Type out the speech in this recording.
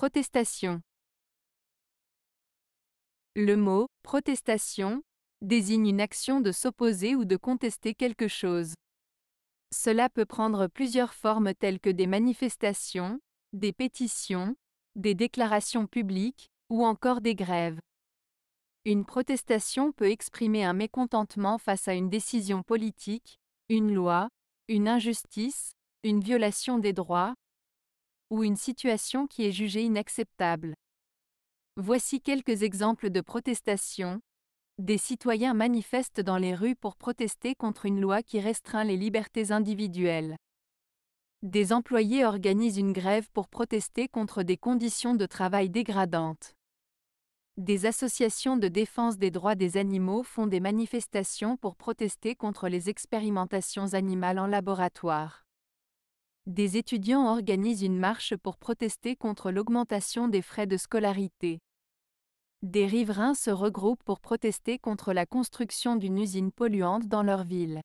Protestation Le mot « protestation » désigne une action de s'opposer ou de contester quelque chose. Cela peut prendre plusieurs formes telles que des manifestations, des pétitions, des déclarations publiques, ou encore des grèves. Une protestation peut exprimer un mécontentement face à une décision politique, une loi, une injustice, une violation des droits, ou une situation qui est jugée inacceptable. Voici quelques exemples de protestations. Des citoyens manifestent dans les rues pour protester contre une loi qui restreint les libertés individuelles. Des employés organisent une grève pour protester contre des conditions de travail dégradantes. Des associations de défense des droits des animaux font des manifestations pour protester contre les expérimentations animales en laboratoire. Des étudiants organisent une marche pour protester contre l'augmentation des frais de scolarité. Des riverains se regroupent pour protester contre la construction d'une usine polluante dans leur ville.